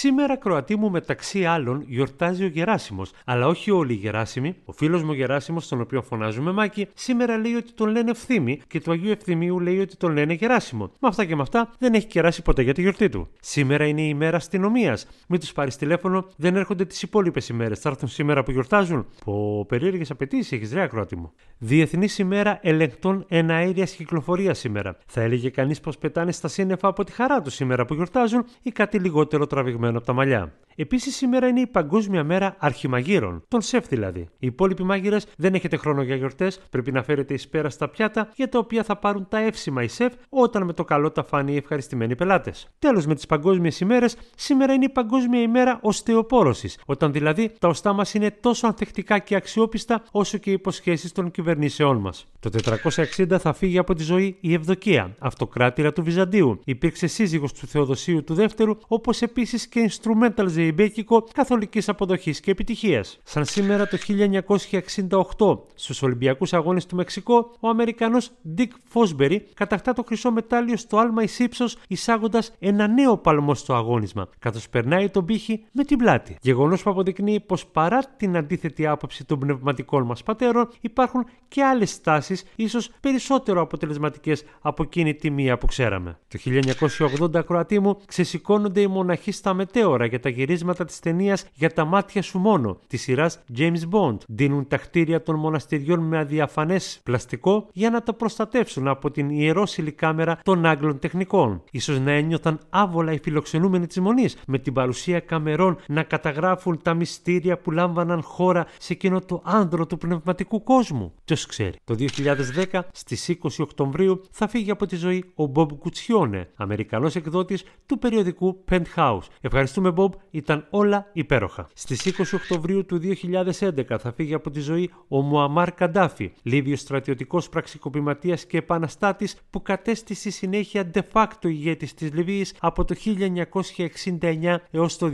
Σήμερα, Κροατή μου, μεταξύ άλλων, γιορτάζει ο Γεράσιμος. Αλλά όχι όλοι οι Γεράσιμοι. Ο φίλος μου Γεράσιμος, τον οποίο φωνάζουμε Μάκη, σήμερα λέει ότι τον λένε Ευθύμη και του Αγίου Ευθυμίου λέει ότι τον λένε Γεράσιμο. Με αυτά και με αυτά δεν έχει κεράσει ποτέ για τη γιορτή του. Σήμερα είναι η ημέρα αστυνομίας. Μην τους πάρεις τηλέφωνο, δεν έρχονται τις υπόλοιπες ημέρες. Θα έρθουν σήμερα που γιορτάζουν. Πω περίεργες απαιτήσεις έχεις, ρε Κροατή μου. Διεθνής ημέρα ελεγκτών εναέρεια κυκλοφορίας σήμερα. Θα έλεγε κανείς πως πετάνε στα σύννεφα από τη χαρά τους σήμερα που γιορτάζουν ή κάτι λιγότερο τραβηγμένο κομμένο από τα μαλλιά. Επίσης, σήμερα είναι η Παγκόσμια Μέρα Αρχιμαγείρων, των σεφ δηλαδή. Οι υπόλοιποι μάγειρες δεν έχετε χρόνο για γιορτές, πρέπει να φέρετε εις πέρα στα πιάτα για τα οποία θα πάρουν τα εύσημα οι σεφ όταν με το καλό τα φάνε οι ευχαριστημένοι πελάτες. Τέλος, με τις παγκόσμιες ημέρες, σήμερα είναι η Παγκόσμια ημέρα Οστεοπόρωσης, όταν δηλαδή τα οστά μας είναι τόσο ανθεκτικά και αξιόπιστα όσο και οι υποσχέσεις των κυβερνήσεών μας. Το 460 θα φύγει από τη ζωή η Ευδοκία, αυτοκράτηρα του Βυζαντίου. Υπήρξε σύζυγος του Θεοδοσίου του Δεύτερου, όπως επίσης και instrumental ζεϊμπέκικο καθολικής αποδοχής και επιτυχίας. Σαν σήμερα το 1968, στους Ολυμπιακούς Αγώνες του Μεξικό, ο Αμερικανός Dick Fosbury κατακτά το χρυσό μετάλλιο στο άλμα εις ύψος, εισάγοντας ένα νέο παλμό στο αγώνισμα, καθώς περνάει τον πύχη με την πλάτη. Γεγονός που αποδεικνύει πως παρά την αντίθετη άποψη των πνευματικών μας πατέρων, υπάρχουν και άλλες στάσεις, ίσως περισσότερο αποτελεσματικές από εκείνη τη μία που ξέραμε. Το 1980, Κροατή μου, ξεσηκώνονται οι μοναχοί στα μετέωρα για τα γυρίσματα της ταινίας Για τα μάτια σου μόνο της σειράς James Bond. Δίνουν τα χτίρια των μοναστηριών με αδιαφανές πλαστικό για να τα προστατεύσουν από την ιερόσιλη κάμερα των Άγγλων τεχνικών. σω να ένιωθαν άβολα οι φιλοξενούμενοι της μονής με την παρουσία καμερών να καταγράφουν τα μυστήρια που λάμβαναν χώρα σε εκείνο το άνδρο του πνευματικού κόσμου. Ποιος ξέρει. Το 2010 στι 20 Οκτωβρίου θα φύγει από τη ζωή ο Μπομπ Κουτσιόνε, Αμερικανός εκδότης του περιοδικού Penthouse Ευχαριστούμε, Μπομπ, ήταν όλα υπέροχα. Στις 20 Οκτωβρίου του 2011 θα φύγει από τη ζωή ο Μουαμάρ Καντάφη, Λίβιος στρατιωτικός πραξικοπηματίας και επαναστάτης που κατέστησε συνέχεια de facto ηγέτης της Λιβύης από το 1969 έως το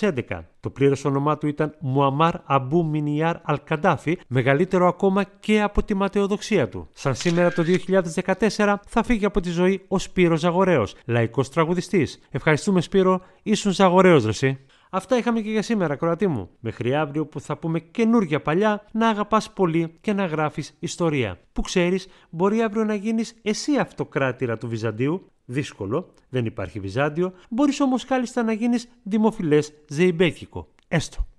2011. Το πλήρω όνομά του ήταν Μουαμάρ Αμπού Μινιάρ Καντάφη, μεγαλύτερο ακόμα και από τη ματαιοδοξία του. Σαν σήμερα το 2014 θα φύγει από τη ζωή ο Σπύρος Ζαγορέος, λαϊκός τραγουδιστής. Ευχαριστούμε Σπύρο ήσουν αγοραίο Αυτά είχαμε και για σήμερα, Κροατή μου. Μέχρι αύριο που θα πούμε καινούργια παλιά, να αγαπάς πολύ και να γράφεις ιστορία. Που ξέρεις, μπορεί αύριο να γίνεις εσύ αυτοκράτηρα του Βυζαντίου. Δύσκολο, δεν υπάρχει Βυζάντιο. Μπορείς όμως κάλλιστα να γίνεις δημοφιλές ζεϊμπέκικο. Έστω.